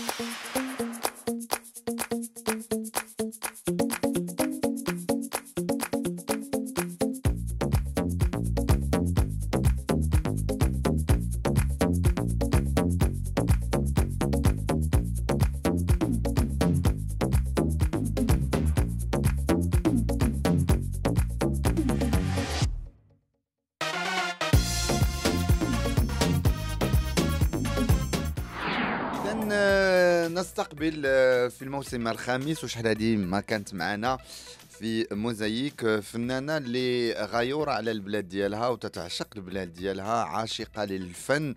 thank you قبل آه، في الموسم الخامس وشحال ما كانت معنا في موزايك آه، فنانه اللي غيوره على البلاد ديالها وتتعشق البلاد ديالها عاشقه للفن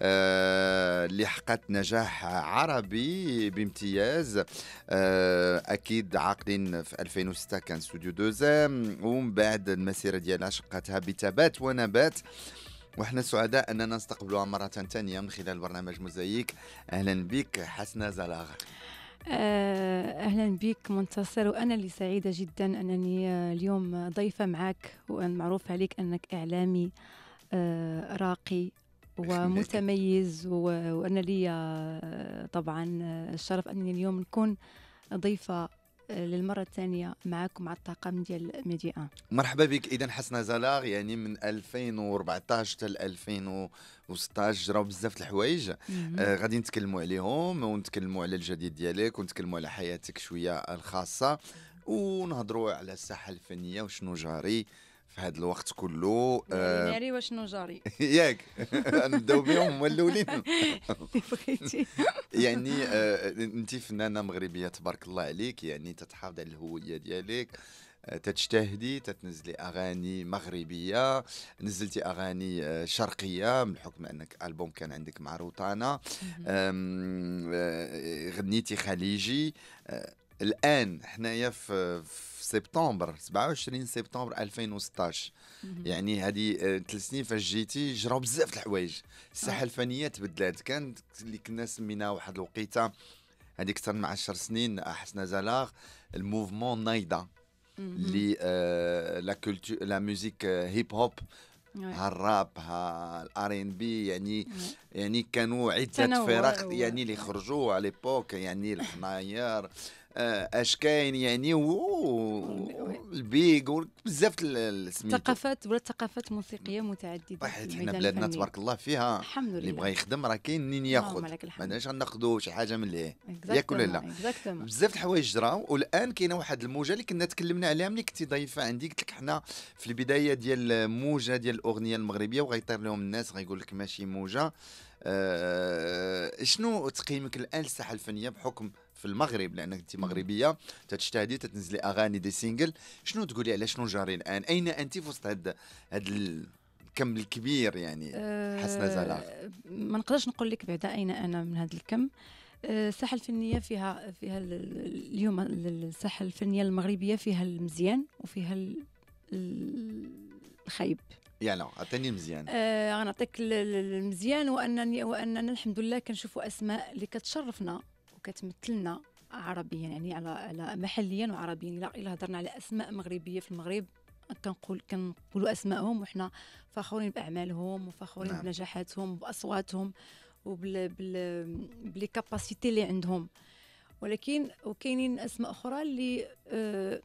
آه اللي حققت نجاح عربي بامتياز آه اكيد عاقدين في 2006 كان استوديو دوزام ومن بعد المسيره ديالها شقتها بتبات ونبات وحنا سعداء اننا نستقبلوها مره ثانيه من خلال برنامج موزايك اهلا بك حسنه زلاغ آه، اهلا بك منتصر وانا اللي سعيده جدا انني آه، اليوم ضيفه معك وان معروف عليك انك اعلامي آه، راقي ومتميز وانا لي طبعا الشرف انني اليوم نكون ضيفه للمره الثانيه معكم مع الطاقم ديال ميدي ان مرحبا بك اذا حسنا زلاغ يعني من 2014 حتى 2016 جراو بزاف الحوايج آه غادي نتكلموا عليهم ونتكلموا على الجديد ديالك ونتكلموا على حياتك شويه الخاصه ونهضروا على الساحه الفنيه وشنو جاري في هذا الوقت كله ناري آه، وشنو جاري ياك نبداو بهم هما الاولين يعني آه، انت فنانه مغربيه تبارك الله عليك يعني تتحافظ على الهويه ديالك تتجتهدي آه، تتنزلي اغاني مغربيه نزلتي اغاني شرقيه من حكم انك البوم كان عندك مع روتانا غنيتي خليجي الان حنايا في, في سبتمبر 27 سبتمبر 2016 يعني هذه آه، ثلاث سنين فاش جيتي جراو بزاف الحوايج الساحه آه. الفنيه تبدلات كانت اللي كنا سميناها واحد الوقيته هذيك اكثر من 10 سنين آه، حسنا زلاغ الموفمون نايدا اللي لا كولتور لا ميوزيك هيب هوب ها الراب ها الار ان بي يعني يعني كانوا عده فرق يعني اللي خرجوا على ليبوك يعني الحناير آه، اش كاين يعني والبيك بزاف سميتو ثقافات ولا ثقافات موسيقيه متعدده واحد حنا بلادنا تبارك الله فيها الحمد لله اللي بغى يخدم راه كاين منين ياخذ ما عندناش غناخذوا شي حاجه من ليه ياك ولا لا بزاف الحوايج جراو والان كاينه واحد الموجه اللي كنا تكلمنا عليها ملي كنتي ضيفه عندي قلت لك حنا في البدايه ديال موجه ديال الاغنيه المغربيه وغيطير لهم الناس غيقول لك ماشي موجه أه شنو تقييمك الان للساحه الفنيه بحكم في المغرب لانك انت مغربيه تتشتهدي تتنزلي اغاني دي سينجل شنو تقولي على شنو جاري الان اين انت في وسط هذا هذا الكم الكبير يعني حسنه زلاغ أه ما نقدرش نقول لك بعدا اين انا من هذا الكم آه، الساحه الفنيه فيها فيها اليوم الساحه الفنيه المغربيه فيها المزيان وفيها الخايب يلا يعني عطيني المزيان آه غنعطيك المزيان وانني واننا الحمد لله كنشوفوا اسماء اللي كتشرفنا كتمثلنا عربيا يعني على على محليا وعربيا الا الا هضرنا على اسماء مغربيه في المغرب كنقول كنقولوا اسمائهم وحنا فخورين باعمالهم وفخورين نعم. بنجاحاتهم باصواتهم وبال بال بلي كاباسيتي اللي عندهم ولكن وكاينين اسماء اخرى اللي آه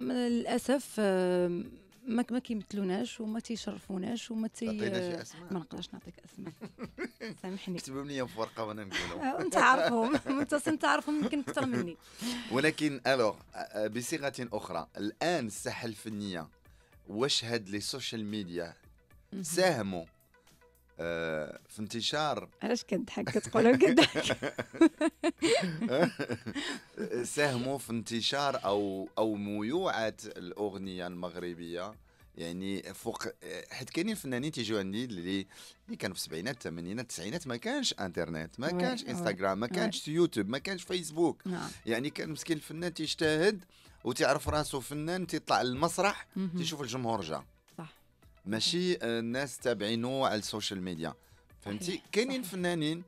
للاسف آه ما ما كيمثلوناش وما تيشرفوناش وما تي ما نقدرش نعطيك اسماء سامحني كتبهم لي في ورقه وانا نقولهم آه، انت عارفهم منتصر انت عارفهم يمكن اكثر مني ولكن الوغ آه، آه، بصيغه اخرى الان الساحه الفنيه واش هاد لي سوشيال ميديا ساهموا آه، في انتشار علاش كنضحك كتقول كضحك ساهموا في انتشار او او ميوعه الاغنيه المغربيه يعني فوق حيت كاينين فنانين تيجيو عندي اللي اللي كانوا في السبعينات الثمانينات التسعينات ما كانش انترنت ما كانش انستغرام ما كانش يوتيوب ما كانش فيسبوك نعم. يعني كان مسكين الفنان تيجتهد وتعرف راسو فنان تيطلع للمسرح تيشوف الجمهور جا ماشي آه، الناس تابعينه على السوشيال ميديا فهمتي كاينين فنانين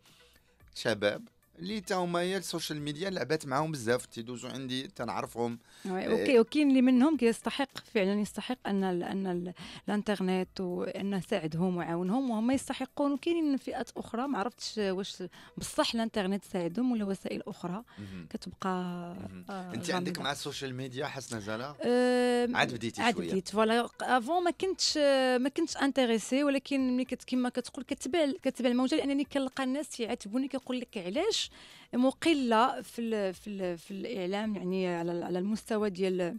شباب اللي تا هما السوشيال ميديا لعبات معاهم بزاف تيدوزوا عندي تنعرفهم اوكي آه، وكاين اللي منهم كيستحق فعلا يستحق ان الـ ان الانترنت وان ساعدهم وعاونهم وهم يستحقون وكاينين فئات اخرى ما عرفتش واش بصح الانترنت ساعدهم ولا وسائل اخرى كتبقى آه انت عندك مع السوشيال ميديا حسنه زاله آه عاد بديتي عاد بديت فوالا افون ما كنتش ما كنتش انتريسي ولكن ملي كما كتقول كتبع كتبع الموجه لانني كنلقى الناس يعاتبوني كيقول لك علاش مقله في الـ في الـ في الاعلام يعني على على المستوى ديال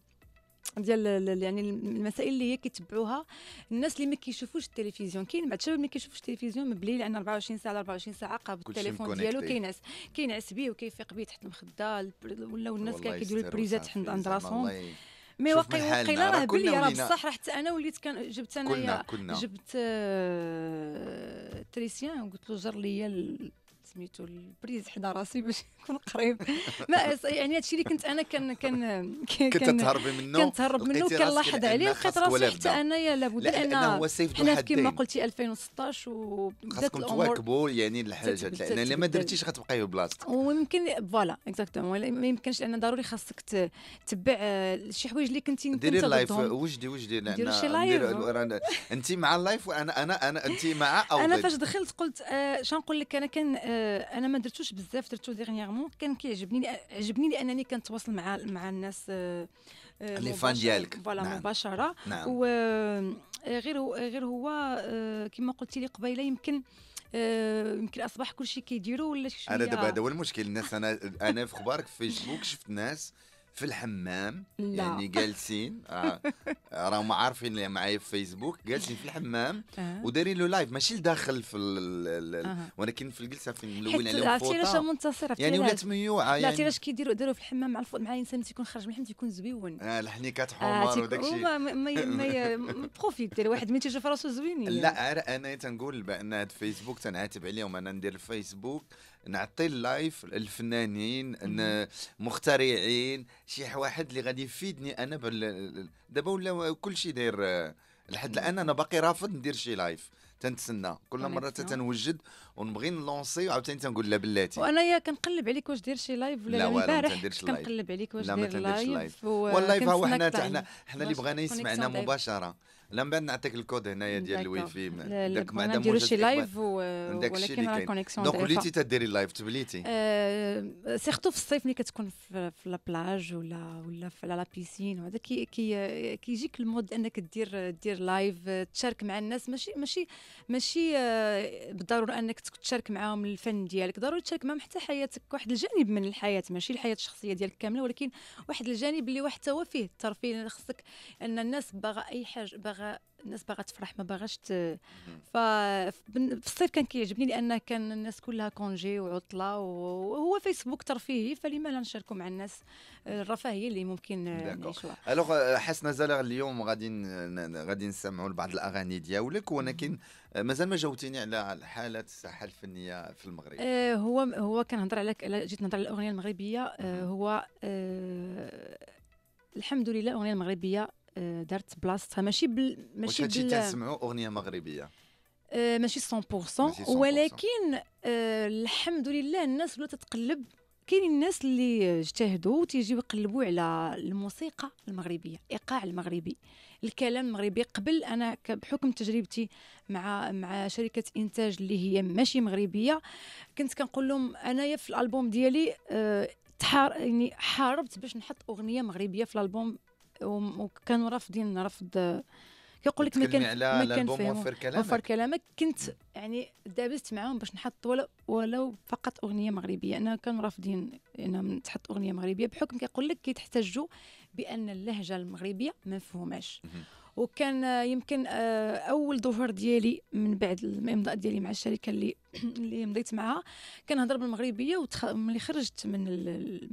ديال يعني المسائل اللي هي كيتبعوها الناس اللي ما كيشوفوش التلفزيون كاين بعض الشباب ما كيشوفوش التلفزيون مبلي لان 24 ساعه 24 ساعه قابل التليفون ديالو كينعس كينعس بيه وكيفيق بيه تحت المخده ولاو الناس كاع كيديروا البريزات عند راسهم مي واقي واقيلا راه بلي راه بصح راه حتى انا وليت كان جبت انايا جبت آه تريسيان وقلت له جر ليا سميتو البريز حدا راسي باش نكون قريب ما يعني هادشي اللي كنت انا كان كان كنت تهربي منه كنت تهرب منه كنلاحظ عليه لقيت راسي حتى انايا لابد ان انا حنا كما قلتي 2016 وبدات الامور تواكبوا يعني الحاجه لان الا ما درتيش غتبقاي في بلاصتك ويمكن فوالا اكزاكتومون ما يمكنش لان ضروري خاصك تتبع آه، شي حوايج اللي كنتي ديري اللايف وجدي وجدي لان شي لايف انت مع اللايف وانا انا انا انت مع او انا فاش دخلت قلت آه، شنقول لك انا كان آه، آه، انا ما درتوش بزاف درتو ديغنيغمون كان كيعجبني عجبني لانني كنتواصل مع مع الناس لي آه، فان آه، ديالك فوالا نعم. مباشره نعم. و غير هو غير هو كما قلتي لي قبيله يمكن يمكن اصبح كل شيء كيديروا ولا شي انا دابا هذا هو المشكل الناس انا انا في اخبارك في فيسبوك شفت ناس في الحمام لا. يعني جالسين آه. راهم عارفين اللي معايا في فيسبوك جالسين في الحمام أه. ودايرين له لايف ماشي لداخل في أه. ولكن في الجلسه فين ملون عليهم الفوطه يعني ولات ميوعه آه، يعني لا علاش كيديروا داروا في الحمام مع الفوط مع الانسان تيكون خرج من الحمام تيكون زويون اه الحنيكات آه، حمر وداك الشيء ما بروفيت الواحد ما يعني تيشوف راسو زوينين لا انا تنقول بان فيسبوك تنعاتب عليهم انا ندير الفيسبوك نعطي اللايف للفنانين مخترعين شي واحد اللي غادي يفيدني انا بل... دابا ولا كل شيء داير لحد الان انا باقي رافض ندير شي لايف تنتسنى كل مره تنوجد ونبغي نلونسي وعاوتاني تنقول لا بلاتي وانايا كنقلب عليك واش دير شي لايف ولا لا البارح كنقلب عليك واش دير لايف واللايف هو حنا حنا اللي بغانا يسمعنا مباشره لما بعد نعطيك الكود هنايا ديال الواي فاي داك ما نديروش شي لايف ولكن راه الكونيكسيون دونك وليتي تديري لايف تبليتي آه، سيرتو في الصيف ملي كتكون في لابلاج ولا ولا في لا بيسين وهذا كي كيجيك المود انك دير دير لايف تشارك مع الناس ماشي ماشي ماشي آه، بالضروره انك تشارك معاهم الفن ديالك ضروري تشارك معاهم حتى حياتك واحد الجانب من الحياه ماشي الحياه الشخصيه ديالك كامله ولكن واحد الجانب اللي واحد هو فيه الترفيه خصك ان الناس باغا اي حاجه باغا الناس باغا تفرح ما باغاش ت... ففي الصيف كان كيعجبني لان كان الناس كلها كونجي وعطله وهو فيسبوك ترفيهي فلما لا نشاركوا مع الناس الرفاهيه اللي ممكن نعيشوها الوغ حسنا زال اليوم غادي غادي نسمعوا لبعض الاغاني ديالك ولكن مازال ما جاوبتيني على حاله الساحه الفنيه في المغرب آه هو هو كنهضر على جيت نهضر على الاغنيه المغربيه آه هو آه الحمد لله الاغنيه المغربيه آه، دارت بلاصتها ماشي بل ماشي بال تسمعوا اغنيه مغربيه آه، ماشي 100%, ولكن آه، الحمد لله الناس ولات تتقلب كاينين الناس اللي اجتهدوا وتيجيو يقلبوا على الموسيقى المغربيه الايقاع المغربي الكلام المغربي قبل انا بحكم تجربتي مع مع شركه انتاج اللي هي ماشي مغربيه كنت كنقول لهم انايا في الالبوم ديالي أه تحار يعني حاربت باش نحط اغنيه مغربيه في الالبوم وكانوا رافضين رفض كيقول لك ما كان ما كان وفر كلامك وفر كلامك كنت يعني دابزت معاهم باش نحط ولو ولو فقط اغنيه مغربيه انا كانوا رافضين انهم تحط اغنيه مغربيه بحكم كيقول لك كيتحتجوا بان اللهجه المغربيه ما مفهوماش وكان يمكن آه، اول ظهور ديالي من بعد الامضاء ديالي مع الشركه اللي اللي مضيت معها كنهضر بالمغربيه وملي خرجت من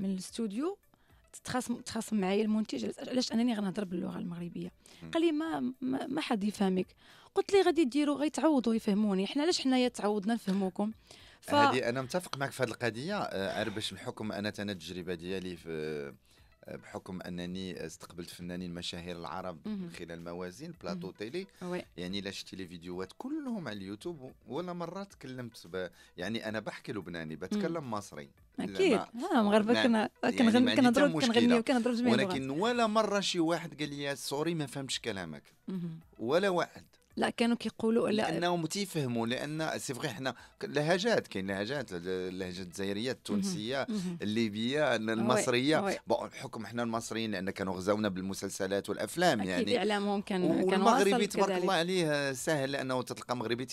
من الاستوديو تخاصم تخاصم معايا المنتج علاش انني غنهضر باللغه المغربيه قال لي ما ما حد يفهمك قلت لي غادي ديروا غيتعوضوا يفهموني حنا علاش حنايا تعوضنا نفهموكم ف... هذه انا متفق معك في هذه القضيه آه، باش نحكم انا تنا التجربه ديالي في بحكم انني استقبلت فنانين مشاهير العرب من خلال موازين بلاطو تيلي يعني لا شفتي لي فيديوهات كلهم على اليوتيوب ولا مره تكلمت ب... يعني انا بحكي لبناني بتكلم مصري اكيد ها مغربه كنا كنغني يعني كنضرب كنغني وكنضرب جميع ولكن ولا مره شي واحد قال لي سوري ما فهمتش كلامك ولا واحد لا كانوا كيقولوا لا لانهم تيفهموا لان سي فغي حنا لهجات كاين لهجات اللهجه الجزائريه التونسيه الليبيه المصريه بون بحكم حنا المصريين لان كانوا غزاونا بالمسلسلات والافلام يعني اكيد اعلامهم كان كان والمغربي تبارك الله عليه ساهل لانه تلقى مغربي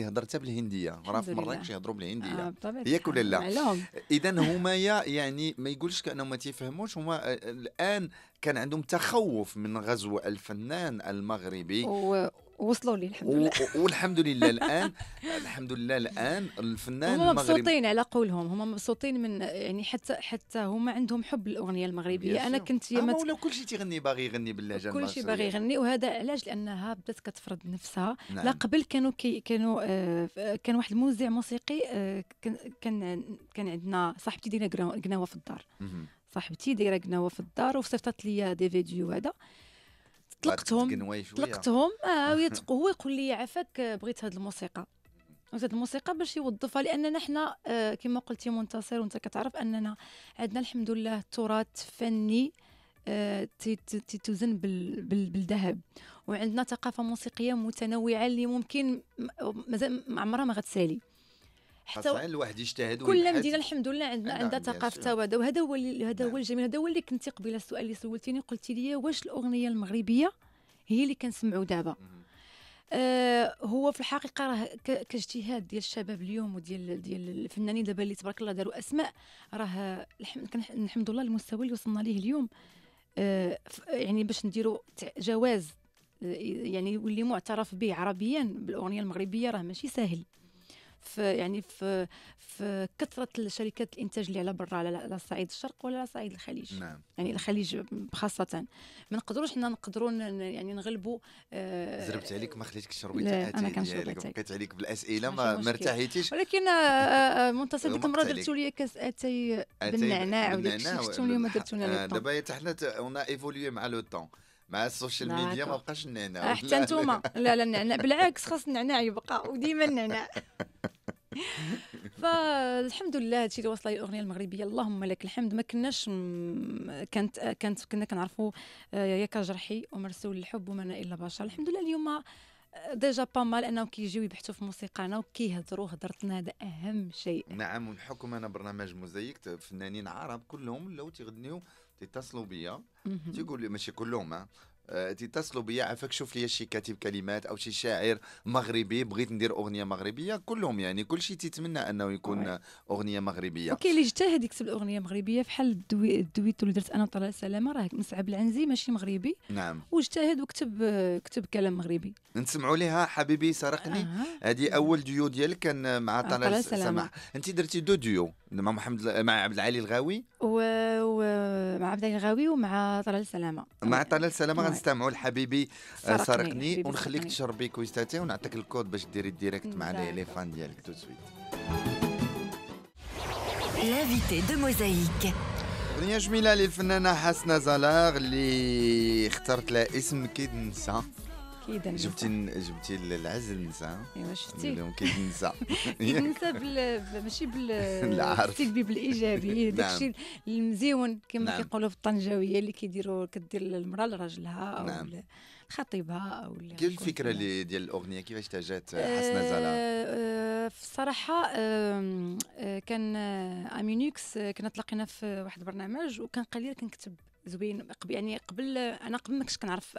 يهضر حتى بالهنديه راه في مراكش يهضروا بالهنديه آه، ياك ولا لا اذا هما يعني ما يقولش كانهم ما تيفهموش هما الان كان عندهم تخوف من غزو الفنان المغربي و... وصلوا لي الحمد لله والحمد لله الان الحمد لله الان الفنان هم مبسوطين على قولهم هم مبسوطين من يعني حتى حتى هما عندهم حب الاغنيه المغربيه انا كنت يا مت... ولا كل شيء تيغني باغي يغني باللهجه كل شيء باغي يغني وهذا علاش لانها بدات كتفرض نفسها نعم. لا قبل كانوا كي كانوا آه كان واحد الموزع موسيقي آه كان كان كان عندنا صاحبتي دايره قناوه في الدار صاحبتي دايره قناوه في الدار وصيفطت لي دي فيديو هذا طلقتهم طلقتهم اه هو يقول لي عافاك بغيت هذه الموسيقى هذه الموسيقى باش يوظفها لاننا حنا آه، كما قلتي منتصر وانت كتعرف اننا عندنا الحمد لله تراث فني آه، تتوزن بالذهب وعندنا ثقافه موسيقيه متنوعه اللي ممكن مازال ما عمرها ما غتسالي حتى الواحد يجتهد كل مدينه الحمد لله عندنا نعم، عندها ثقافتها وهذا وهذا هو هذا هو نعم. الجميل هذا هو اللي كنتي قبيله السؤال اللي سولتيني قلتي لي واش الاغنيه المغربيه هي اللي كنسمعوا دابا آه هو في الحقيقه راه كاجتهاد ديال الشباب اليوم وديال ديال الفنانين دابا اللي تبارك الله داروا اسماء راه الحمد لله المستوى اللي وصلنا ليه اليوم آه يعني باش نديروا جواز آه، يعني واللي معترف به عربيا بالاغنيه المغربيه راه ماشي ساهل في يعني في في كثره الشركات الانتاج اللي على برا على صعيد الشرق ولا على صعيد الخليج نعم. يعني الخليج خاصه ما نقدروش حنا نقدروا يعني نغلبوا آه زربت عليك ما خليتك تشربي انا كنشرب بقيت عليك بالاسئله ما مرتاحيتيش ولكن آه، آه، آه، منتصف ديك المره درتوا لي كاس اتاي بالنعناع ولا الشفتوني وما درتوني لنا دابا حنا اون ايفولوي مع لو طون مع السوشيال ميديا ما بقاش النعناع آه، حتى نتوما لا لا النعناع بالعكس خاص النعناع يبقى وديما النعناع فالحمد لله هادشي اللي وصل الاغنيه المغربيه اللهم لك الحمد ما كناش م... كانت كانت كنا كنعرفوا آه، يا كجرحي ومرسول الحب وما انا الا بشر الحمد لله اليوم آه، ديجا با مال انهم كيجيو يبحثوا في موسيقانا وكيهضروا هضرتنا هذا اهم شيء نعم ونحكم انا برنامج مزيك فنانين عرب كلهم ولاو تيغنيو تتصلوا بيا تيقول لي ماشي كلهم ها آه، تيتصلوا بيا عافاك شوف لي شي كاتب كلمات او شي شاعر مغربي بغيت ندير اغنيه مغربيه كلهم يعني كل شيء تيتمنى انه يكون اغنيه مغربيه اوكي اللي اجتهد يكتب الاغنيه مغربيه بحال الدوي الدويتو اللي درت انا وطلال سلامه راه مسعب العنزي ماشي مغربي نعم واجتهد وكتب كتب كلام مغربي نسمعوا لها حبيبي سرقني هذه آه. اول ديو ديالك كان مع آه، طلال سلامه انت درتي دو ديو مع محمد مع عبد العالي الغاوي ومع عبد الغاوي ومع طلال سلامه مع طلال سلامه غنستمعوا لحبيبي آه، سرقني, سرقني ونخليك تشربي كويستاتي ونعطيك الكود باش ديري ديريكت مع لي فان ديالك تو سويت لافيتي دو موزايك اغنيه جميله للفنانه حسنه زلاغ اللي اخترت لها اسم كيد نسا اذا جبتي جبتي العز النساء ايوا شفتي اليوم كاين النساء النساء ماشي بالسلبي بالايجابي داكشي نعم. المزيون كما نعم. كيقولوا في الطنجاويه اللي كيديروا كدير المراه لراجلها او نعم. خطيبها او كيف الفكره اللي ديال الاغنيه كيفاش تجات حسنه آه، في آه، الصراحه آه، كان امينيكس كنا تلاقينا في واحد البرنامج وكان قليل كنكتب زوين يعني قبل انا قبل ما كنتش كنعرف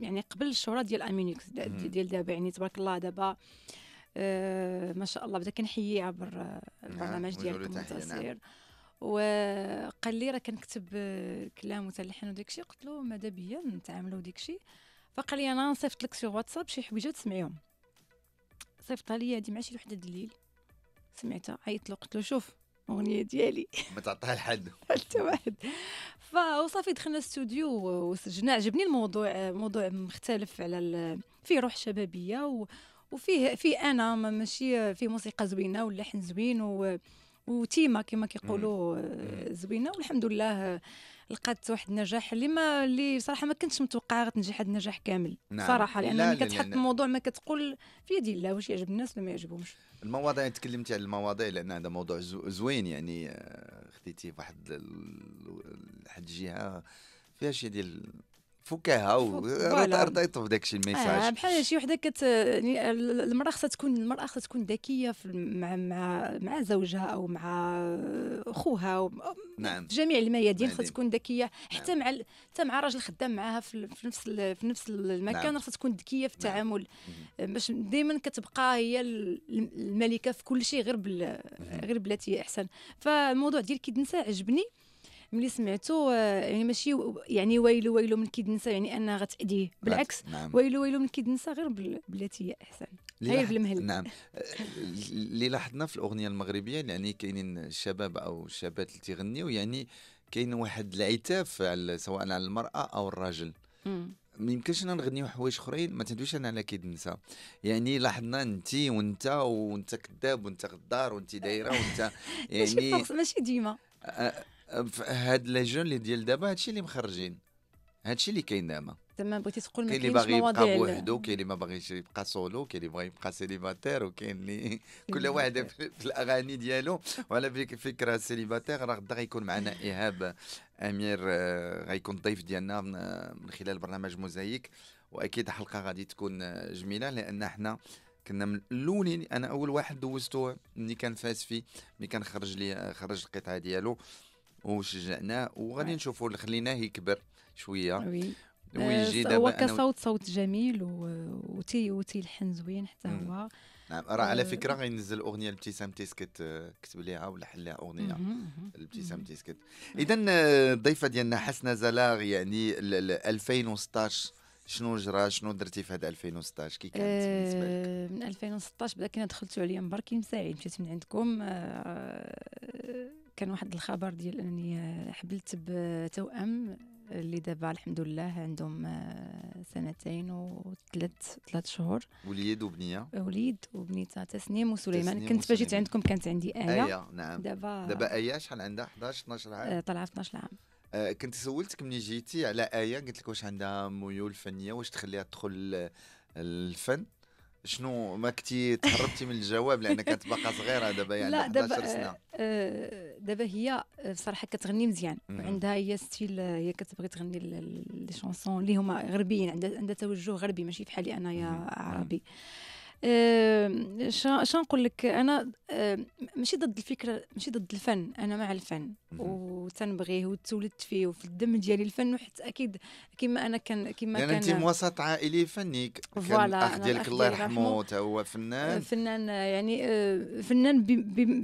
يعني قبل الشهره ديال امينيكس ديال دابا يعني تبارك الله دابا آه ما شاء الله بدا كنحييه عبر نعم، البرنامج ديالك نعم. التصوير وقال لي راه كنكتب آه، كلام وتلحن وداك الشيء قلت له ماذا بيا نتعاملوا وداك الشيء فقال لي انا نصيفط لك في واتساب شي حويجه تسمعيهم صيفطها لي هذه مع شي وحده الليل سمعتها عيطت له قلت له شوف الاغنيه ديالي ما تعطيها لحد حتى واحد فصافي دخلنا الاستوديو وسجلنا عجبني الموضوع موضوع مختلف على فيه روح شبابيه و... وفيه فيه انا ماشي فيه موسيقى زوينه واللحن زوين و... وتيمه كما كيقولوا آه، زوينه والحمد لله لقات واحد النجاح اللي ما اللي صراحه ما كنتش متوقعه غتنجح هذا النجاح كامل نعم. صراحه لان ملي كتحط الموضوع ما كتقول في يد الله واش يعجب الناس ولا ما يعجبهمش المواضيع تكلمتي على المواضيع لان هذا موضوع زوين يعني آه، خديتيه فواحد واحد الجهه فيها شي ديال فكاهه رضيتهم بداك الشيء الميساج آه بحال شي وحده كت يعني، آه، المراه خصها تكون المراه خصها تكون ذكيه مع مع مع زوجها او مع خوها و... نعم في جميع الميادين خصها تكون ذكيه نعم. حتى نعم. مع حتى مع راجل خدام معاها في, في نفس في نفس المكان نعم. خصها تكون ذكيه في نعم. التعامل نعم. باش دائما كتبقى هي الملكه في كل شيء غير بال... غير بلاتي احسن فالموضوع ديال كيدنسى عجبني ملي سمعتو آه، يعني ماشي يعني ويلو ويلو من كيد النساء يعني انها غتاذيه بالعكس نعم. ويلو ويلو من كيد النساء غير بالتي هي احسن هي بالمهل نعم اللي لاحظنا في الاغنيه المغربيه يعني كاينين الشباب او الشابات اللي تيغنيو يعني كاين واحد العتاف على سواء على المراه او الراجل ما يمكنش انا نغنيو حوايج اخرين ما تندويش انا على كيد النساء يعني لاحظنا انت وانت وانت كذاب وانت غدار وانت دايره وانت يعني ماشي ديما هاد لي جون اللي ديال دابا هادشي اللي مخرجين هادشي اللي كاين دابا زعما بغيتي تقول ما كاين اللي باغي يبقى بوحدو كاين اللي ما باغيش يبقى سولو كاين اللي باغي يبقى سيليباتير وكاين اللي كل واحد في الاغاني ديالو وعلى فكره سيليباتير راه غدا غيكون معنا ايهاب آه، امير آه، غيكون ضيف ديالنا من خلال برنامج موزايك واكيد حلقه غادي تكون آه، جميله لان احنا كنا من الاولين انا اول واحد دوزته ملي كان فاس فيه ملي كان خرج لي خرج القطعه ديالو وشجعناه وغادي آه. نشوفوا خليناه يكبر شويه وي. ويجي آه، دابا هو كصوت صوت جميل وتي الحن زوين حتى هو نعم راه على آه، فكره غينزل اغنيه لابتسام تيسكت كتب ليها ولا حل ليها اغنيه لابتسام تيسكت اذا الضيفه ديالنا حسنه زلاغ يعني 2016 شنو جرى شنو درتي في هذا 2016 كي كانت بالنسبه لك من 2016 بدا كنا دخلتوا عليا مباركين مساعد مشيت من عندكم كان واحد الخبر ديال انني آه، حبلت بتوأم اللي دابا الحمد لله عندهم آه، سنتين وثلاث ثلاث شهور وليد وبنيه آه، وليد وبنيتها تسنيم وسليمان تسنيم كنت فاجيت عندكم كانت عندي ايه, آية نعم دابا دابا ايه شحال عندها 11 12 عام طالعه 12 عام كنت سولتك ملي جيتي على ايه قلت لك واش عندها ميول فنيه واش تخليها تدخل الفن شنو ما كنتي تهربتي من الجواب لان كانت باقا صغيره دابا يعني لا دابا 11 سنه آه، آه، دابا هي بصراحه كتغني مزيان عندها هي ستيل هي كتبغي تغني لي شونسون اللي هما غربيين عندها عندها توجه غربي ماشي بحالي انايا عربي مم. شنو نقول لك انا ماشي ضد الفكره ماشي ضد الفن انا مع الفن وتنبغيه وتولدت فيه وفي الدم ديالي الفن وحتى اكيد كما انا كان كما يعني كان انت وسط عائلي فني كان الاخ ديالك الله يرحمه حتى هو فنان فنان يعني آه، فنان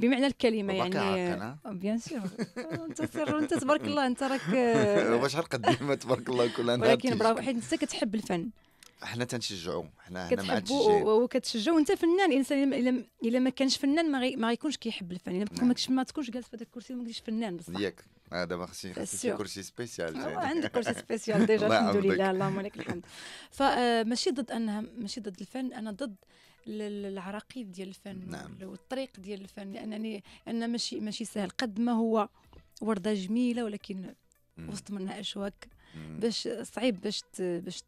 بمعنى الكلمه يعني آه، بيان سور انت انت تبارك الله انت راك واش هالقد تبارك الله كل ولكن برافو حيت انت كتحب الفن حنا تنشجعوا حنا هنا مع التشجيع وكتشجع وانت فنان الانسان الا ما كانش فنان ما, غيكونش كيحب الفن الا نعم. ما كنتش ما تكونش جالس في هذاك الكرسي ما كنتش فنان بصح ياك آه، دابا خصني خصني كرسي سبيسيال آه، عندك كرسي سبيسيال ديجا الحمد لله اللهم لك الحمد فماشي آه، ضد انها ماشي ضد الفن انا ضد العراقيل ديال الفن نعم. والطريق ديال الفن لانني انا ماشي ماشي سهل قد ما هو ورده جميله ولكن وسط منها اشواك باش صعيب باش باش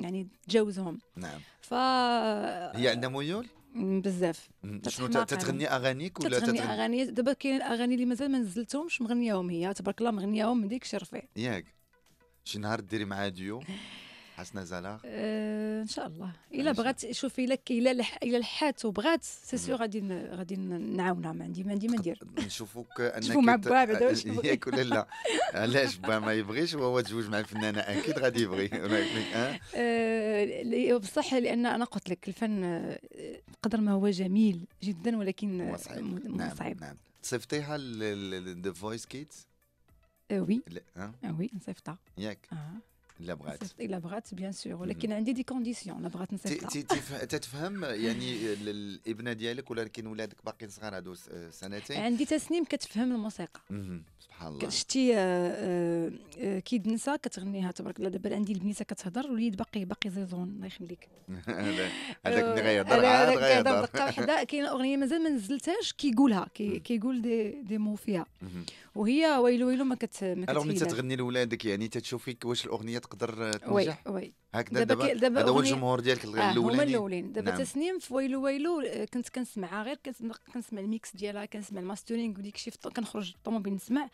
يعني تجاوزهم نعم ف هي عندها ميول بزاف شنو تتغني اغانيك ولا تتغني اغاني دابا كاين الاغاني اللي مازال ما نزلتهمش مغنياهم هي تبارك الله مغنياهم من ديك شرفي ياك شي نهار ديري معاها ديو حسنه زلار آه ان شاء الله الا بغات شوفي الا الا لح... الا لحات وبغات سي سيغ غادي غادي نعاونها ما عندي ما عندي ما ندير نشوفوك انك نشوفو مع با بعدا ياك ولا لا علاش با ما يبغيش وهو تزوج مع الفنانه اكيد غادي يبغي آه, آه، بصح لان انا قلت لك الفن آه، قدر ما هو جميل جدا ولكن نعم، صعيب نعم نعم صيفطيها ذا فويس كيدز وي اه وي نصيفطها أه؟ ياك الا بغات الا بغات بيان سور ولكن عندي دي كونديسيون الا بغات نسيفطها تتفهم يعني الابنه ديالك ولكن ولادك باقيين صغار هادو سنتين عندي تسنيم كتفهم الموسيقى سبحان الله شتي كي تنسى كتغنيها تبارك الله دابا عندي البنيته كتهضر وليد باقي باقي زيزون الله يخليك هذاك اللي غيهضر عاد غيهضر دقه وحده كاينه اغنيه مازال ما نزلتهاش كيقولها كيقول دي دي مو فيها وهي ويلو ويلو ما كت ما كتغني لولادك يعني تتشوفي واش الاغنيه تقدر تنجح وي وي هكذا دابا دابا هو الجمهور ديالك الاولين آه الاولين دابا نعم. تسنيم في ويلو ويلو آه، كنت كنسمعها غير كنسمع الميكس ديالها كنسمع الماسترينغ وديك الشيء كنخرج الطوموبيل نسمع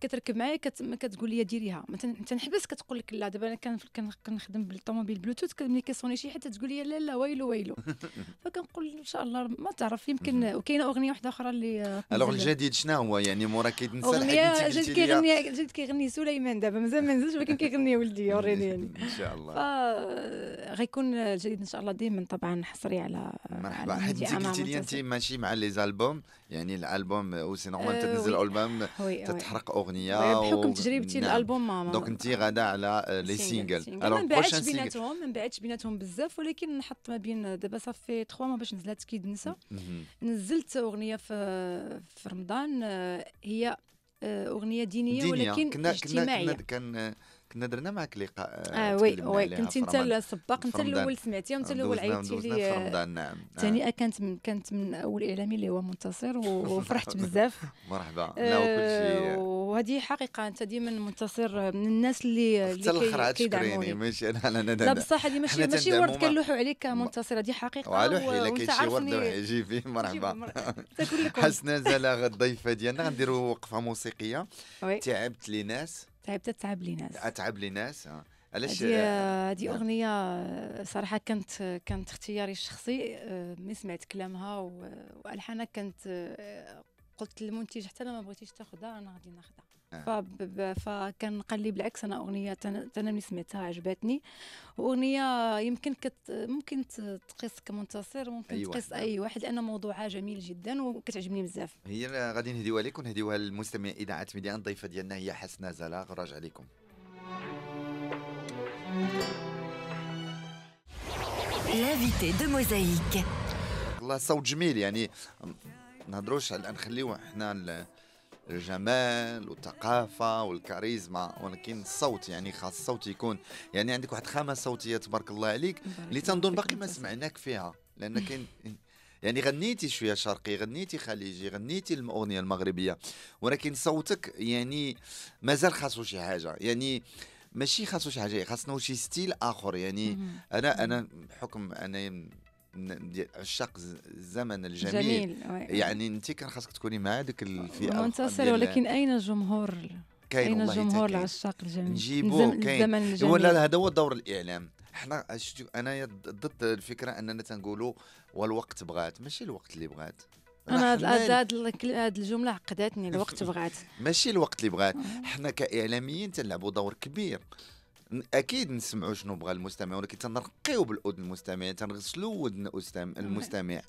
كتركب معايا كت... كتقول لي ديريها مثلا تنحبس كتقول لك لا دابا انا كان... كنخدم بالطوموبيل بلوتوث ملي كيصوني شي حته تقول لي لا لا ويلو ويلو فكنقول ان شاء الله ما تعرف يمكن وكاينه اغنيه واحده اخرى اللي آه، الوغ الجديد شنو هو يعني مورا كيتنسى اغنيه جد كيغني جد كيغني سليمان دابا مازال ما نزلش ولكن كيغني ولدي اوريدي يعني ان شاء الله آه، غيكون الجديد ان شاء الله دائما طبعا حصري على مرحبا حيت قلتي لي انت ماشي مع لي زالبوم يعني الالبوم او سي نورمال آه، تنزل البوم تتحرق اغنيه بحكم تجربتي نعم. الالبوم ماما دونك انت غادا على لي سينجل الوغ ما بيناتهم ما بعدش بيناتهم بزاف ولكن نحط ما بين دابا صافي 3 ما باش نزلت كيد نسى نزلت اغنيه في في رمضان آه، هي آه، اغنيه دينيه, دينية. ولكن كنا اجتماعيه كنا كنا كنا كنا درنا معك لقاء اه, آه، وي وي كنت انت السباق انت الاول سمعتي وانت الاول عيطتي لي آه، نعم آه. كانت من كانت من اول اعلامي اللي هو منتصر وفرحت بزاف مرحبا آه وهذه حقيقه انت ديما منتصر من الناس اللي اللي كيدعموني ماشي انا انا لا بصح هذه ماشي ماشي ورد كنلوحوا عليك منتصر هذه حقيقه وعلوحي لك شي ورد يجي فيه مرحبا حسنا زلاغ الضيفه ديالنا غنديروا وقفه موسيقيه تعبت لي ناس تعبت تتعب لي ناس اتعب لي ناس آه. علاش هذه آه. نعم. اغنيه آه، صراحه كانت آه، كانت اختياري الشخصي ملي سمعت كلامها والحانها كانت قلت للمنتج حتى انا ما بغيتيش تاخذها انا غادي ناخذها آه. فكان قال لي بالعكس انا اغنيه ملي سمعتها عجبتني واغنيه يمكن كت ممكن تقيس كمنتصر ممكن أي أيوة، تقيس واحد. آه. اي واحد لان موضوعها جميل جدا وكتعجبني بزاف هي غادي نهديوها لك ونهديوها للمستمع اذاعه ميديان الضيفه ديالنا هي حسنه زلاغ راجع لكم لافيتي دو موزايك الله صوت جميل يعني نهضروش على نخليوه حنا الجمال والثقافة والكاريزما ولكن الصوت يعني خاص الصوت يكون يعني عندك واحد خامة صوتية تبارك الله عليك اللي تنظن باقي ما سمعناك فيها لأن كاين يعني غنيتي شويه شرقي غنيتي خليجي غنيتي الاغنيه المغربيه ولكن صوتك يعني مازال خاصو شي حاجه يعني ماشي خاصو شي حاجه خاصنا شي ستيل اخر يعني انا انا بحكم انا عشاق الزمن الجميل جميل. يعني انت كان خاصك تكوني مع هذيك الفئه منتصر ولكن اين الجمهور كاين اين الجمهور العشاق الجميل نجيبوه كاين ولا هذا هو دور الاعلام احنا انا ضد الفكره اننا تنقولوا والوقت بغات ماشي الوقت اللي بغات انا هاد الجمله عقدتني الوقت بغات ماشي الوقت اللي بغات احنا كاعلاميين تنلعبوا دور كبير اكيد نسمعوا شنو بغى المستمع ولكن تنرقيو بالاذن المستمع تنغسلوا ودن المستمع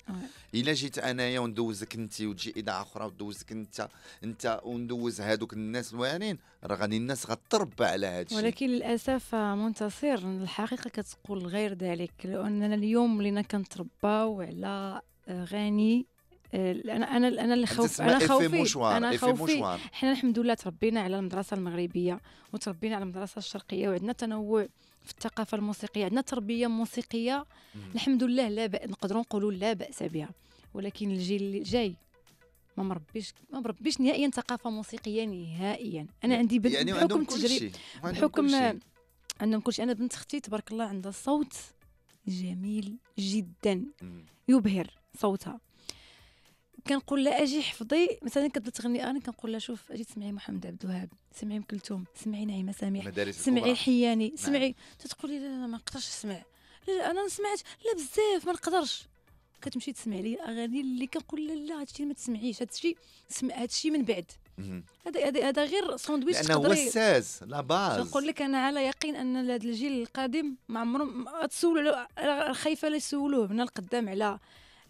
الا جيت انايا وندوزك انت وتجي اذاعه اخرى وندوزك انت انت وندوز هذوك الناس الواعرين راه غادي الناس غتربى على هذا الشيء ولكن للاسف منتصر الحقيقه كتقول غير ذلك لاننا اليوم ولينا كنترباو على آه، غني انا انا انا اللي خوف انا خوفي انا خوفي احنا الحمد لله تربينا على المدرسه المغربيه وتربينا على المدرسه الشرقيه وعندنا تنوع في الثقافه الموسيقيه عندنا تربيه موسيقيه الحمد لله لا بأ... نقدروا نقولوا لا باس بها ولكن الجيل اللي جاي ما مربيش ما مربيش نهائيا ثقافه موسيقيه نهائيا انا يعني- عندي بنت يعني بحكم تجريب بحكم عندهم كل شيء انا بنت اختي تبارك الله عندها صوت جميل جدا يبهر صوتها كنقول لها اجي حفظي مثلا كتبدا تغني انا كنقول لها شوف اجي تسمعي محمد عبد الوهاب سمعي ام كلثوم سمعي نعيمه سامح سمعي الحياني نعم. سمعي تتقول لي لا لا ما نقدرش نسمع لا, لا انا سمعت لا بزاف ما نقدرش كتمشي تسمع لي الاغاني اللي كنقول لا لا هادشي ما تسمعيش هادشي سمع هادشي من بعد هذا هذا غير ساندويتش لانه هو الساس لا باز نقول لك انا على يقين ان الجيل القادم ما عمرهم تسولوا خايفه لا يسولوه من القدام على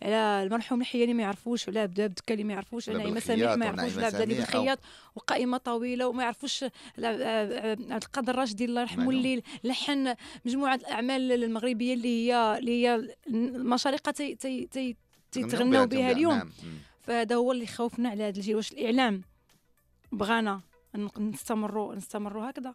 على المرحوم الحياني ما يعرفوش ولا بدا بدكالي ما يعرفوش انا مساميح ما يعرفوش لا بدا بالخياط وقائمه طويله وما يعرفوش عبد آه، آه، القادر الراشدي الله يرحمه اللي لحن مجموعه الاعمال المغربيه اللي هي اللي هي المشارقه تي تي تي تيتغناو بها اليوم نعم. فهذا هو اللي خوفنا على هذا الجيل واش الاعلام بغانا نستمروا نستمروا هكذا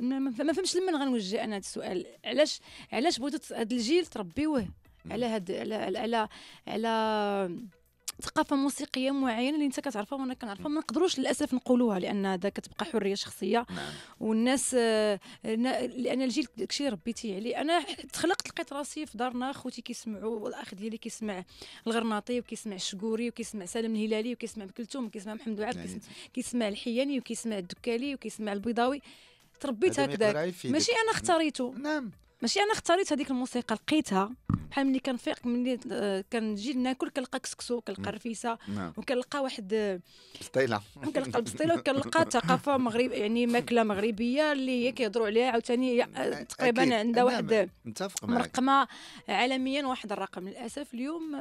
ما فهمش لمن غنوجه انا هذا السؤال علاش علاش بغيتوا هذا الجيل تربيوه على هاد على على على, على ثقافه موسيقيه معينه اللي انت كتعرفها وانا كنعرفها ما نقدروش للاسف نقولوها لان هذا كتبقى حريه شخصيه نعم. والناس آه، لان الجيل داكشي ربيتي عليه انا تخلقت لقيت راسي في دارنا خوتي كيسمعوا والاخ ديالي كيسمع الغرناطي وكيسمع الشكوري وكيسمع سالم الهلالي وكيسمع بكلثوم وكيسمع محمد وعاب كيسمع, كيسمع الحياني وكيسمع الدكالي وكيسمع البيضاوي تربيت هكذا ماشي انا اختاريته نعم ماشي انا اختاريت هذيك الموسيقى لقيتها بحال ملي كنفيق ملي آه، كنجي ناكل كنلقى كسكسو كنلقى رفيسه نعم. وكنلقى واحد آه، بسطيله كنلقى بسطيله وكنلقى ثقافه مغرب يعني ماكله مغربيه اللي هي كيهضروا عليها عاوتاني تقريبا عندها نعم، واحد آه، مرقمه عالميا واحد الرقم للاسف اليوم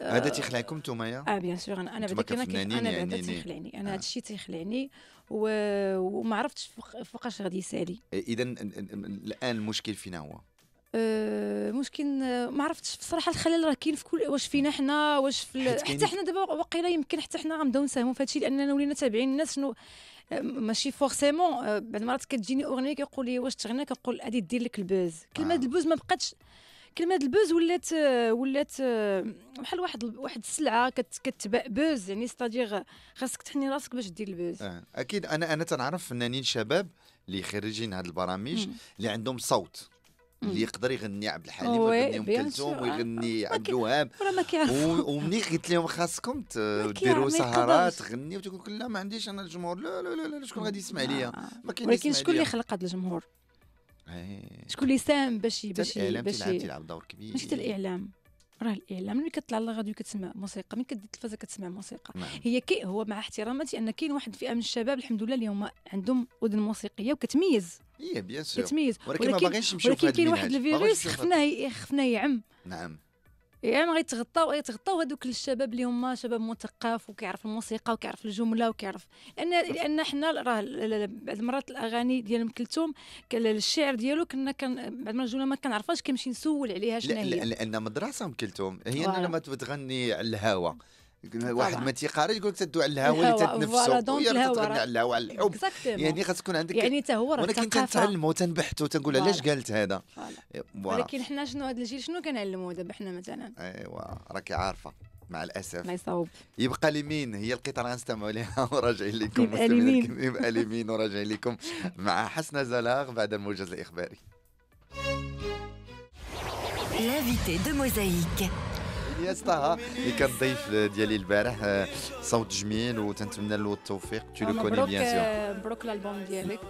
هذا تيخلعكم نتوما اه بيان سور انا بديك انا يعني انا بعدا تيخلعني انا هذا آه. الشيء تيخلعني وما عرفتش فوقاش غادي يسالي اذا الان المشكل فينا هو أه ممكن آه، ما عرفتش بصراحه الخلل راه كاين في كل واش فينا حنا واش في حتى حنا دابا واقيلا يمكن حتى حنا غنبداو نساهموا في هادشي لاننا ولينا تابعين الناس شنو آه، ماشي فورسيمون بعض المرات كتجيني اغنيه كيقول لي واش تغنى كنقول هادي دير لك البوز كلمه البوز ما بقاتش كلمه البوز ولات ولات بحال واحد واحد السلعه كتباع بوز يعني ستادير خاصك تحني راسك باش دير البوز آه، اكيد انا انا تنعرف فنانين شباب اللي خريجين هاد البرامج اللي عندهم صوت اللي يقدر يغني عبد الحليم ويغني ام كلثوم آه، ويغني عبد الوهاب ومني قلت لهم خاصكم ديروا سهرات تغني وتقول لا ما عنديش انا الجمهور لا لا لا, لا شكون غادي يسمع آه. ليا ما كاينش ولكن شكون اللي خلق هذا الجمهور إيه. شكون اللي ساهم باش باش باش تلعب دور كبير ماشي الاعلام راه الاعلام ملي كتطلع للراديو كتسمع موسيقى ملي كدير التلفازه كتسمع موسيقى نعم. هي كي هو مع احتراماتي ان كاين واحد الفئه من الشباب الحمد لله اللي هما عندهم اذن موسيقيه وكتميز هي إيه، بيان سور كتميز ولكن ولكن, ولكن كاين واحد الفيروس خفناه خفناه يعم نعم يعني غيتغطاو غيتغطاو هذوك الشباب اللي هما شباب مثقف وكيعرف الموسيقى وكيعرف الجمله وكيعرف لان لان حنا راه بعض المرات الاغاني ديال ام كلثوم الشعر ديالو كنا كان بعد ما الجمله ما كنعرفهاش كنمشي نسول عليها شنو هي لان مدرسه ام كلثوم هي انها ما تغني على الهوا واحد ما تيقارش يقول لك تدوي على الهواء اللي تتنفسو هي تتغنى على الهواء على الحب يعني خاص تكون عندك يعني تهور ولكن تنتعلموا تنبحثوا تنقول علاش قالت هذا إيه، ولكن حنا شنو هذا الجيل شنو كنعلموا دابا حنا مثلا ايوا راكي عارفه مع الاسف ما يصاوب يبقى لمين هي القطار غنستمعوا لها وراجعين لكم يبقى لمين يبقى لمين وراجعين لكم مع حسنه زلاغ بعد الموجز الاخباري L'invité de Mosaïque. الياس طه اللي كان ضيف ديالي البارح آه، صوت جميل وتنتمنى له التوفيق تو لو كوني بيان سيغ مبروك الالبوم ديالك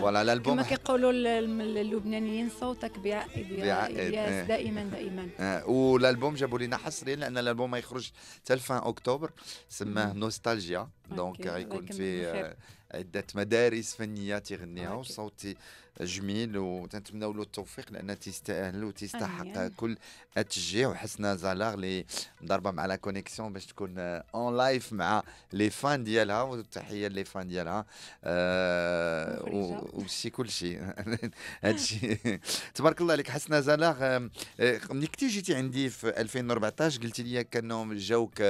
فوالا آه، الالبوم كما كيقولوا اللبنانيين صوتك بعائد إيه، يا إيه. دائما دائما آه، والالبوم جابوا لنا حصريا لان الالبوم ما يخرج حتى لفان اكتوبر سماه نوستالجيا دونك غيكون في عده مدارس فنيه تيغنيها آه، وصوتي جميل وتنتمناو له التوفيق لان تيستاهل وتيستحق كل التشجيع وحسنا زلاغ اللي مضربه مع لا كونيكسيون باش تكون اون لايف مع لي فان ديالها وتحيه لي فان ديالها آه، وشي كل شيء هادشي تبارك الله عليك حسنا زلاغ آه، ملي كنتي جيتي عندي في 2014 قلتي لي كانهم جاوك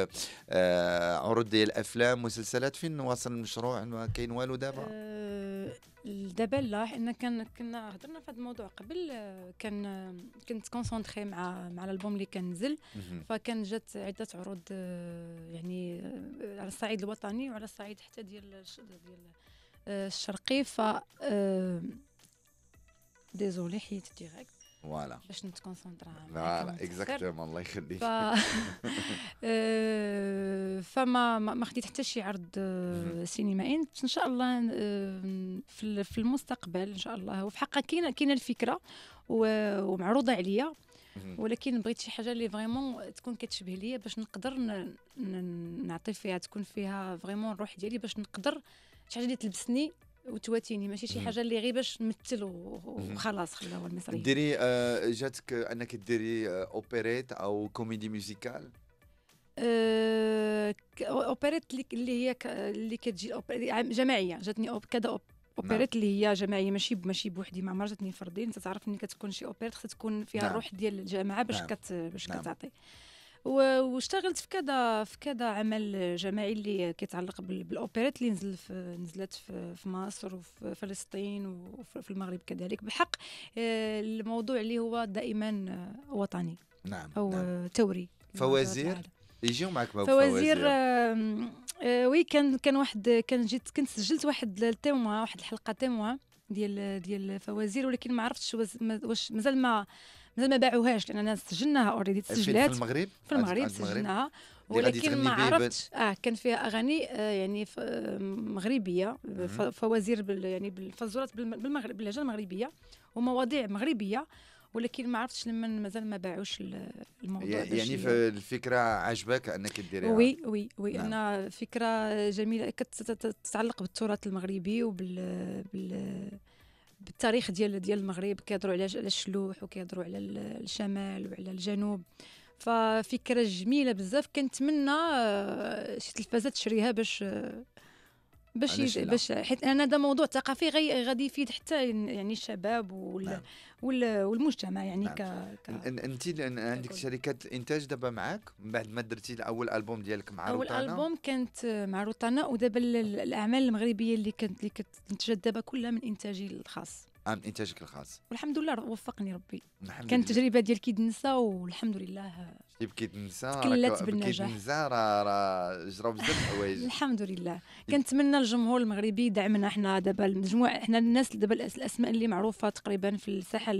عروض ديال الافلام مسلسلات فين واصل المشروع كاين كاين والو دابا آه، دابا لا حنا كان كنا هضرنا في هذا الموضوع قبل آه، كان آه، كنت كونسونتري مع مع الالبوم اللي كنزل فكان جات عده عروض يعني على الصعيد الوطني وعلى الصعيد حتى ديال ديال الشرقي ف ديزولي حيت ديريكت فوالا باش نتكونسونطرا فوالا اكزاكتومون الله يخليك آه، فما ما خديت حتى شي عرض آه، سينمائي ان شاء الله آه، في المستقبل ان شاء الله وفي حقها كاينه كاينه الفكره ومعروضه عليا ولكن بغيت شي حاجه اللي فريمون تكون كتشبه ليا باش نقدر نعطي فيها تكون فيها فريمون الروح ديالي باش نقدر شي حاجه اللي تلبسني وتواتيني ماشي شي حاجه اللي غير باش نمثل وخلاص خلاو المصريين ديري آه، جاتك انك ديري اوبريت آه، او كوميدي ميوزيكال اوبريت اللي هي اللي كتجي يعني جماعيه جاتني كذا اوبريت نعم. اللي هي جماعيه ماشي ماشي بوحدي ما عمرها جاتني انت تعرف ملي كتكون شي اوبريت خصها تكون فيها نعم. الروح ديال الجماعه باش نعم. باش كتعطي واشتغلت في كذا في كذا عمل جماعي اللي كيتعلق بالاوبريت اللي نزل في نزلت في, في مصر وفي فلسطين وفي المغرب كذلك بحق آه، الموضوع اللي هو دائما وطني نعم او نعم. ثوري فوازير نعم، نعم. يجيو معك فوازير فوازير آه،, آه وي كان كان واحد كان جيت كنت سجلت واحد التيموا واحد الحلقه تيموا ديال ديال فوازير ولكن ما عرفتش واش مازال ما مازال ما باعوهاش لاننا سجلناها اوريدي تسجلات في المغرب في المغرب سجلناها ولكن ما عرفت اه كان فيها اغاني آه يعني مغربيه فوازير بال يعني بالفزورات بالمغرب باللهجه المغربيه ومواضيع مغربيه ولكن ما عرفتش لما مازال ما باعوش الموضوع يعني الفكره عجبك انك ديريها وي وي وي نعم. انا فكره جميله كتتعلق بالتراث المغربي وبال بال بالتاريخ ديال ديال المغرب كيهضروا على الشلوح وكيهضروا على الشمال وعلى الجنوب ففكره جميله بزاف كنتمنى آه، شي تلفازه تشريها باش آه، باش باش حيت انا هذا موضوع ثقافي غادي يفيد حتى يعني الشباب نعم. والمجتمع يعني نعم. ك, ك... انت عندك شركات الانتاج دابا معاك من بعد ما درتي اول البوم ديالك مع اول روتانا. البوم كانت مع روتانا ودابا الاعمال المغربيه اللي كانت اللي كتنتجت دابا كلها من انتاجي الخاص آه، من انتاجك الخاص والحمد لله وفقني ربي كانت تجربه ديال كيد النساء والحمد لله يبكي تنسى تكلت بالنجاح بكيت راه راه جراو بزاف الحوايج الحمد لله كنتمنى الجمهور المغربي يدعمنا حنا دابا المجموعه حنا الناس دابا الاسماء اللي معروفه تقريبا في الساحه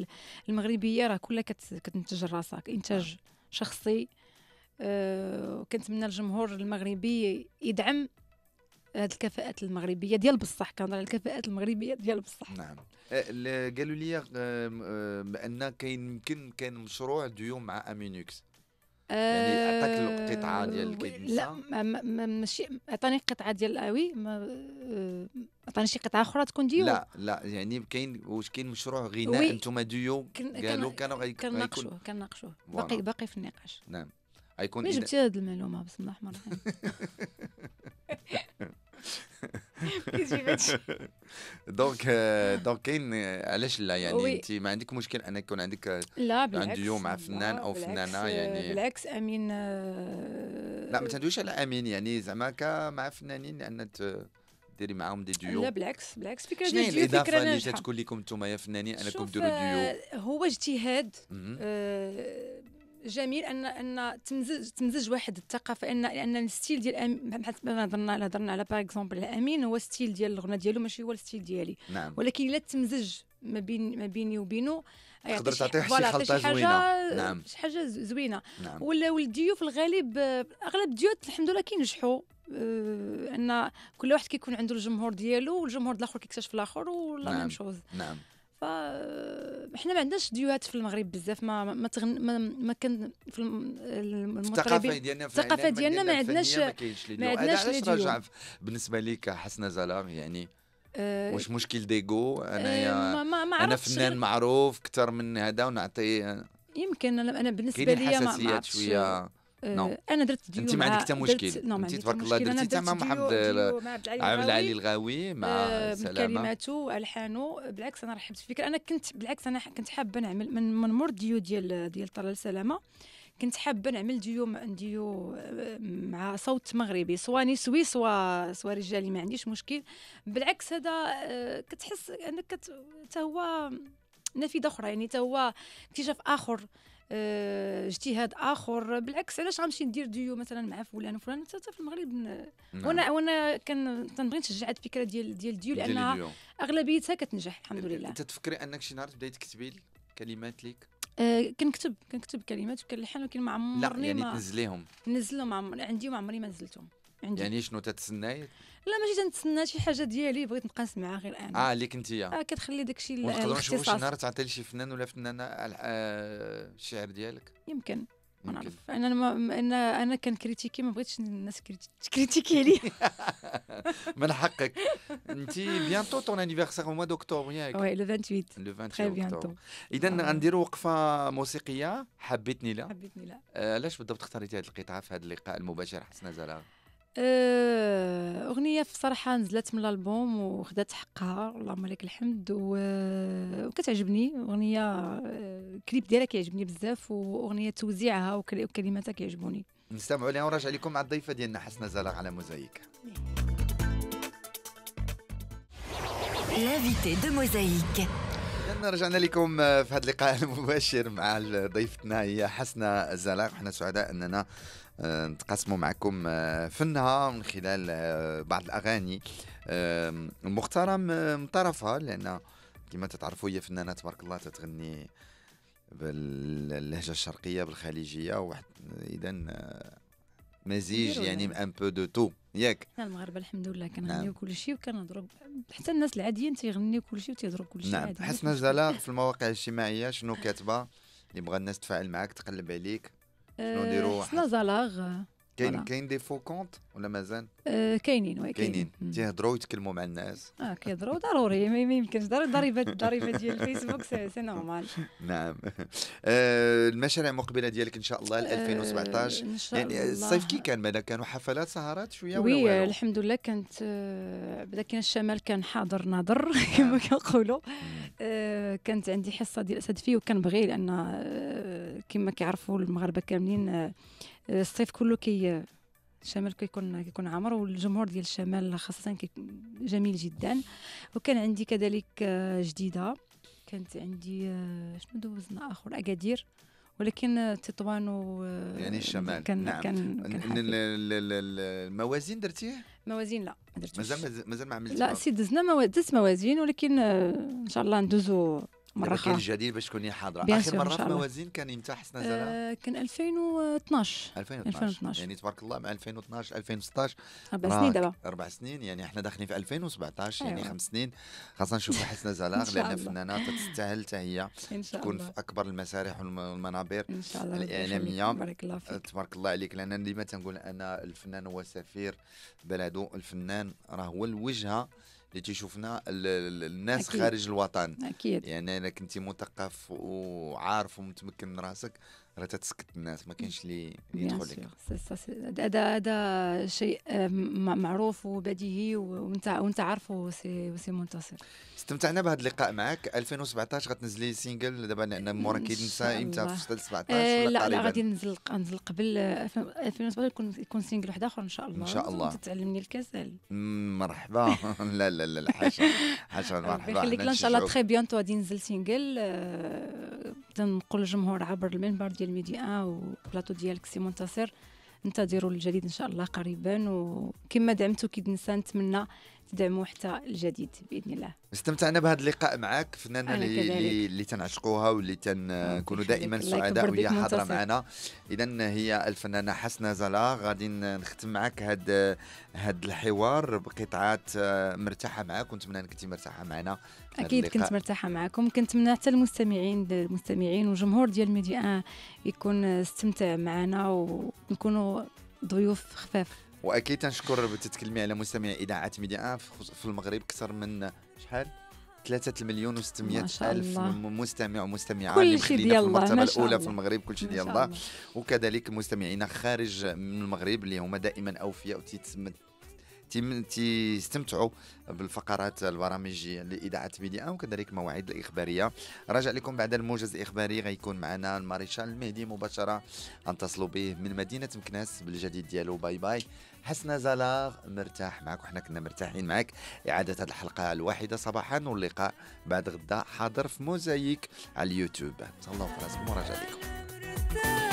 المغربيه راه كلها كتنتج راسها انتاج شخصي أه الجمهور المغربي يدعم هذه الكفاءات المغربيه ديال بصح كنهضر على الكفاءات المغربيه ديال بصح نعم آه، قالوا لي آه، آه، بان كاين يمكن كاين مشروع ديو مع امينوكس يعني عطاك القطعه آه، ديال الكيدنسا لا ماشي عطاني قطعه ديال وي عطاني آه، شي قطعه اخرى تكون ديو لا لا يعني كاين واش كاين مشروع غناء انتم ديو قالوا كانوا كنناقشوه كنناقشوه باقي باقي في النقاش نعم غيكون جبتي هذه المعلومه بسم الله الرحمن الرحيم دونك دونك كاين علاش لا يعني انت ما عندك مشكل انك يكون عندك لا بالعكس مع فنان او فنانه يعني بالعكس امين لا ما تندويش على امين يعني زعما مع فنانين لان ديري معاهم دي ديو لا بالعكس بالعكس فكره ديال الديو الاضافه اللي جات تكون لكم انتم يا فنانين انكم ديروا ديو هو اجتهاد جميل ان ان تمزج تمزج واحد الثقافه ان لان الستيل ديال مثلا هضرنا هضرنا على باغ اكزومبل امين هو ستيل ديال الغنى ديالو ماشي هو الستيل ديالي نعم. ولكن الا تمزج ما بين ما بيني وبينه يعني تقدر تعطيه شي خلطه زوينه نعم شي حاجه زوينه نعم. ولا والديو في الغالب اغلب الديوت الحمد لله كينجحوا أه، ان كل واحد كيكون عنده الجمهور ديالو والجمهور الاخر كيكتشف الاخر ولا نعم. شوز نعم احنا ما عندناش ديوهات في المغرب بزاف ما ما تغن ما, ما كان في المغرب ديالنا الثقافه ديالنا ما عندناش ما عندناش لي ديوهات بالنسبه ليك حسن زلام يعني أه واش مشكل ديغو انايا أه ما انا فنان معروف اكثر من هذا ونعطي يمكن انا بالنسبه لي ما عرفتش شويه آه، انا درت ديو انت ما عندك حتى مشكل انت تبارك الله درتي حتى مع محمد عبد العالي الغاوي مع آه، سلامه كلماته الحانه بالعكس انا رحبت فيك انا كنت بالعكس انا كنت حابه نعمل من مور ديو ديال ديال طلال سلامه كنت حابه نعمل ديو ديو آه، مع صوت مغربي سواء نسوي سواء سواء رجالي ما عنديش مشكل بالعكس هذا كتحس انك حتى هو نافذه اخرى يعني حتى هو اكتشاف اخر آه، اجتهاد اخر بالعكس علاش غنمشي ندير ديو مثلا مع فلان وفلان حتى في المغرب نعم. وانا وانا كان تنبغي نشجع الفكره ديال ديال الديو لانها اغلبيتها كتنجح الحمد لله انت تفكري انك شي نهار تبداي تكتبي كلمات ليك آه كنكتب كنكتب كلمات وكنلحن ولكن ما عمرني لا يعني ما تنزليهم نزلهم عندي وما عمري ما نزلتهم عندي. يعني شنو تتسناي لا ماشي تنتسنى شي حاجه ديالي بغيت نبقى نسمعها غير انا اه اللي كنتي اه كتخلي داكشي ونقدروا نشوفوا شي نهار تعطي لشي فنان ولا فنانه الشعر آه، آه، ديالك يمكن ما نعرف انا ما انا انا كنكريتيكي ما بغيتش الناس تكريتيكي لي من حقك انت بيانتو طون انيفيرسير او موا دوكتور ياك وي لو 28 لو 28 بيانتو اذا غنديروا وقفه موسيقيه حبيتني لا حبيتني لا آه، علاش بالضبط اختاريتي هذه القطعه في هذا اللقاء المباشر حسن زلاغ آه، اغنيه في صراحه نزلت من الالبوم وخدات حقها اللهم لك الحمد وكتعجبني اغنيه آه، كليب ديالها كيعجبني بزاف واغنيه توزيعها وكلماتها كيعجبوني نستمعوا لها ونرجع لكم مع الضيفه ديالنا حسنه زلاغ على موزايك لافيتي دو موزايك إذن رجعنا لكم آه، في هذا اللقاء المباشر مع ضيفتنا هي حسنة زلاغ حنا سعداء أننا آه، نتقاسموا معكم آه، فنها من خلال آه، بعض الاغاني المختاره من طرفها لان كما تتعرفوا هي فنانه تبارك الله تتغني باللهجه الشرقيه بالخليجيه واحد اذا مزيج يعني ان بو دو تو ياك حنا المغاربه الحمد لله كنغنيو نعم. كل شيء وكنضرب حتى الناس العاديين تيغنيو كل شيء وتيهضروا كل شيء نعم حسن جلال في المواقع الاجتماعيه شنو كاتبه اللي بغى الناس تفاعل معك تقلب عليك شنو نديرو حسن زلاغ كاين كاين دي فو كونت ولا مازال؟ آه كاينين وي كاينين تيهضروا ويتكلموا مع الناس اه كيهضروا ضروري ما يمكنش الضريبه الضريبه ديال الفيسبوك سي نورمال نعم المشاريع المقبله ديالك ان شاء الله 2017 يعني الصيف كي كان ماذا كانوا حفلات سهرات شويه ولا وي الحمد لله كانت بدا كاين الشمال كان حاضر ناضر كما كنقولوا كانت عندي حصه ديال اسد فيه وكنبغي لان كما كيعرفوا المغاربه كاملين الصيف كله كي الشمال كيكون كيكون عامر والجمهور ديال الشمال خاصه جميل جدا وكان عندي كذلك آه، جديده كانت عندي آه، شنو دوزنا اخر اكادير ولكن آه، تطوان و يعني الشمال كان نعم كان, كان الموازين درتيه؟ موازين لا ما درتوش مازال مازال ما عملتش لا سي دزنا مو... دزت موازين ولكن ان شاء الله ندوزو مره اخرى كان الجديد باش تكوني حاضره اخر مره في موازين كان امتى حسنا زلا؟ آه كان 2012 2012, يعني تبارك الله مع 2012 2016 اربع سنين دابا اربع سنين يعني احنا داخلين في 2017 يعني أيوة. يعني خمس سنين خاصة نشوفوا حسنا زلاغ لان فنانه تستاهل حتى هي تكون في اكبر المسارح والمنابر الاعلاميه بارك الله فيك تبارك الله عليك لان ديما تنقول انا الفنان هو سفير بلده الفنان راه هو الوجهه اللي تيشوفنا الناس أكيد. خارج الوطن اكيد يعني انك انت مثقف وعارف ومتمكن من راسك راه تتسكت الناس ما كاينش اللي يدخل لك هذا هذا شيء آه، معروف وبديهي وانت وانت عارفه سي سي منتصر استمتعنا بهذا اللقاء معك 2017 غتنزلي سينجل دابا لان مورا كينسى امتى في 17 آه لا لا غادي ننزل ننزل قبل 2017 يكون يكون سينجل واحد اخر ان شاء الله ان شاء الله تتعلمني الكسل مرحبا لا لا لا حاشا حاشا مرحبا يخليك ان شاء الله تخي بيونتو غادي ننزل سينجل آه، تنقل الجمهور عبر المنبر ديال سوشيال ميديا وبلاطو ديالك سي منتصر انتظروا الجديد ان شاء الله قريبا وكما دعمتو كيد نسان نتمنى دعموا حتى الجديد باذن الله استمتعنا بهذا اللقاء معك فنانه اللي, اللي تنعشقوها واللي تنكونوا آه، آه، دائما سعداء وهي حاضره معنا اذا هي الفنانه حسنه زلا غادي نختم معك هذا هذا الحوار بقطعات آه، مرتاحه معك ونتمنى انك انت مرتاحه معنا اكيد كنت مرتاحه معكم كنتمنى حتى المستمعين المستمعين والجمهور ديال ميدي ان يكون استمتع معنا ونكونوا ضيوف خفاف واكيد تنشكر بتتكلمي على مستمع اذاعه ميديا في المغرب اكثر من شحال 3 مليون و600 الف مستمع ومستمعه كل شيء ديال الله المرتبه الاولى في المغرب كل شيء ديال الله وكذلك مستمعينا خارج من المغرب اللي هما دائما اوفياء وتتم تستمتعوا بالفقرات البرامجيه لاذاعه ميديا وكذلك المواعيد الاخباريه راجع لكم بعد الموجز الاخباري غيكون معنا الماريشال المهدي مباشره نتصلوا به من مدينه مكناس بالجديد ديالو باي باي حسنا زلاغ مرتاح معك وحنا كنا مرتاحين معك إعادة هذه الحلقة الواحدة صباحا واللقاء بعد غدا حاضر في موزايك على اليوتيوب تهلاو في راسكم لكم